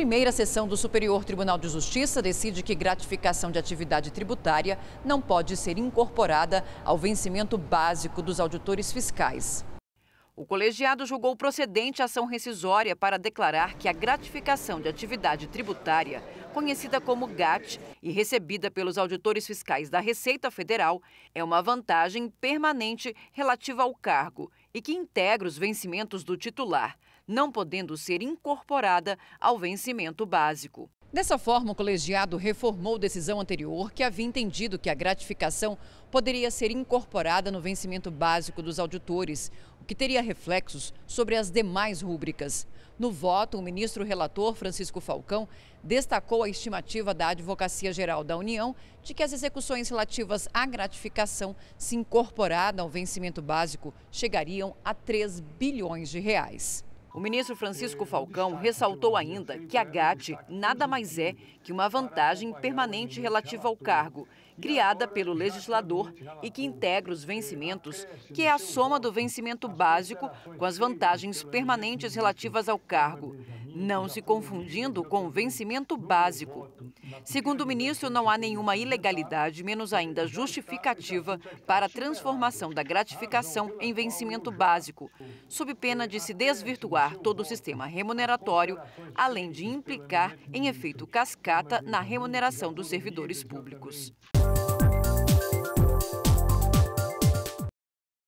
primeira sessão do Superior Tribunal de Justiça decide que gratificação de atividade tributária não pode ser incorporada ao vencimento básico dos auditores fiscais. O colegiado julgou procedente a ação rescisória para declarar que a gratificação de atividade tributária conhecida como GAT e recebida pelos auditores fiscais da Receita Federal, é uma vantagem permanente relativa ao cargo e que integra os vencimentos do titular, não podendo ser incorporada ao vencimento básico. Dessa forma, o colegiado reformou decisão anterior que havia entendido que a gratificação poderia ser incorporada no vencimento básico dos auditores, o que teria reflexos sobre as demais rúbricas. No voto, o ministro relator Francisco Falcão destacou a estimativa da Advocacia Geral da União de que as execuções relativas à gratificação, se incorporada ao vencimento básico, chegariam a 3 bilhões de reais. O ministro Francisco Falcão ressaltou ainda que a GAT nada mais é que uma vantagem permanente relativa ao cargo, criada pelo legislador e que integra os vencimentos, que é a soma do vencimento básico com as vantagens permanentes relativas ao cargo, não se confundindo com o vencimento básico. Segundo o ministro, não há nenhuma ilegalidade, menos ainda justificativa, para a transformação da gratificação em vencimento básico, sob pena de se desvirtuar todo o sistema remuneratório, além de implicar em efeito cascata na remuneração dos servidores públicos.